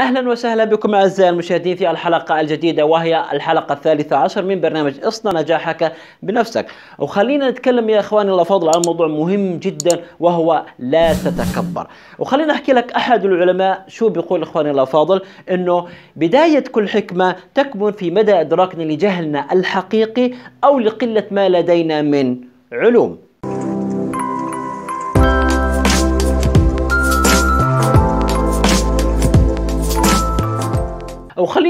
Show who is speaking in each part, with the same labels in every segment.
Speaker 1: اهلا وسهلا بكم اعزائي المشاهدين في الحلقه الجديده وهي الحلقه الثالثه عشر من برنامج اصنع نجاحك بنفسك وخلينا نتكلم يا اخواني الافاضل عن موضوع مهم جدا وهو لا تتكبر وخلينا احكي لك احد العلماء شو بيقول اخواني الافاضل انه بدايه كل حكمه تكمن في مدى ادراكنا لجهلنا الحقيقي او لقله ما لدينا من علوم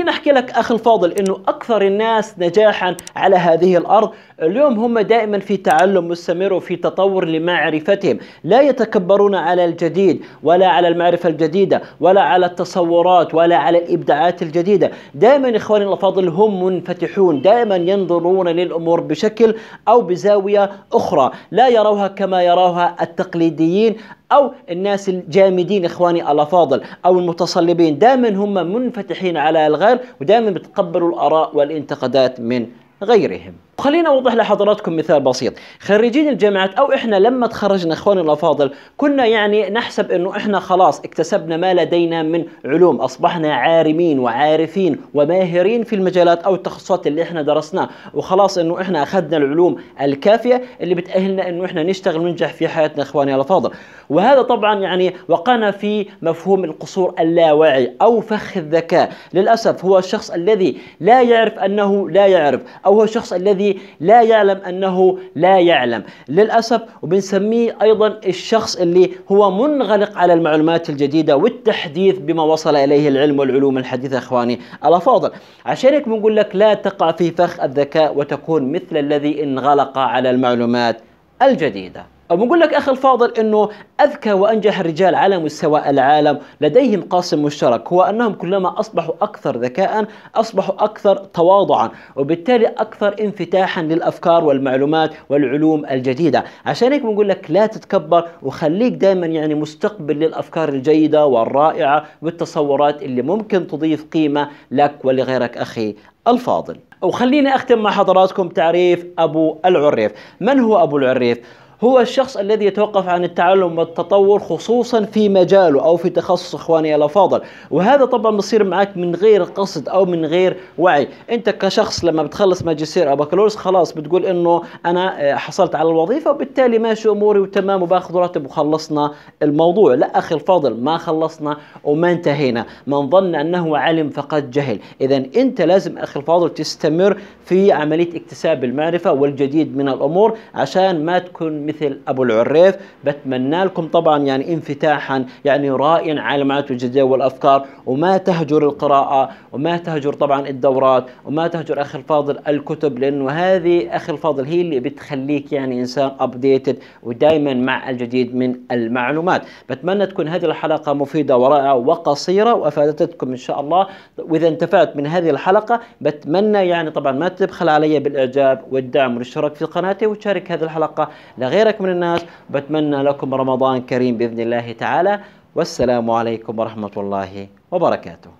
Speaker 1: خليني احكي لك اخي الفاضل انه اكثر الناس نجاحا على هذه الارض اليوم هم دائما في تعلم مستمر وفي تطور لمعرفتهم لا يتكبرون على الجديد ولا على المعرفه الجديده ولا على التصورات ولا على الابداعات الجديده دائما اخواني الافاضل هم منفتحون دائما ينظرون للامور بشكل او بزاويه اخرى لا يروها كما يراها التقليديين أو الناس الجامدين إخواني الأفاضل أو المتصلبين دائما هم منفتحين على الغير ودائما بتقبلوا الآراء والانتقادات من غيرهم وخلينا اوضح لحضراتكم مثال بسيط خريجين الجامعات او احنا لما تخرجنا اخواني الافاضل كنا يعني نحسب انه احنا خلاص اكتسبنا ما لدينا من علوم اصبحنا عارمين وعارفين وماهرين في المجالات او التخصصات اللي احنا درسناها وخلاص انه احنا اخذنا العلوم الكافيه اللي بتاهلنا انه احنا نشتغل وننجح في حياتنا اخواني الافاضل وهذا طبعا يعني وقعنا في مفهوم القصور اللاواعي او فخ الذكاء للاسف هو الشخص الذي لا يعرف انه لا يعرف او هو الشخص الذي لا يعلم أنه لا يعلم للأسف وبنسميه أيضا الشخص اللي هو منغلق على المعلومات الجديدة والتحديث بما وصل إليه العلم والعلوم الحديثة إخواني الأفاضل عشان هيك بنقول لك لا تقع في فخ الذكاء وتكون مثل الذي انغلق على المعلومات الجديده بنقول لك اخي الفاضل انه اذكى وانجح الرجال على مستوى العالم لديهم قاسم مشترك هو انهم كلما اصبحوا اكثر ذكاء اصبحوا اكثر تواضعا وبالتالي اكثر انفتاحا للافكار والمعلومات والعلوم الجديده عشان هيك بنقول لك لا تتكبر وخليك دائما يعني مستقبل للافكار الجيده والرائعه والتصورات اللي ممكن تضيف قيمه لك ولغيرك اخي الفاضل وخليني اختم مع حضراتكم تعريف ابو العريف من هو ابو العريف هو الشخص الذي يتوقف عن التعلم والتطور خصوصا في مجاله او في تخصص اخواني الافاضل وهذا طبعا بصير معك من غير قصد او من غير وعي انت كشخص لما بتخلص ماجستير او بكالوريوس خلاص بتقول انه انا آه، حصلت على الوظيفه وبالتالي ماشي اموري وتمام وباخذ راتب وخلصنا الموضوع لا اخي الفاضل ما خلصنا وما انتهينا من ظن انه علم فقد جهل اذا انت لازم اخي الفاضل تستمر في عمليه اكتساب المعرفه والجديد من الامور عشان ما تكون مثل ابو العريف بتمنى لكم طبعا يعني انفتاحا يعني رائعا على ما توجدوه والافكار وما تهجر القراءه وما تهجر طبعا الدورات وما تهجر اخي الفاضل الكتب لانه هذه اخي الفاضل هي اللي بتخليك يعني انسان ابديتد ودائما مع الجديد من المعلومات بتمنى تكون هذه الحلقه مفيده ورائعه وقصيره وافادتكم ان شاء الله واذا انتفعت من هذه الحلقه بتمنى يعني طبعا ما تبخل علي بالاعجاب والدعم والاشتراك في قناتي وتشارك هذه الحلقه لغير وغيرك من الناس بتمنى لكم رمضان كريم بإذن الله تعالى والسلام عليكم ورحمة الله وبركاته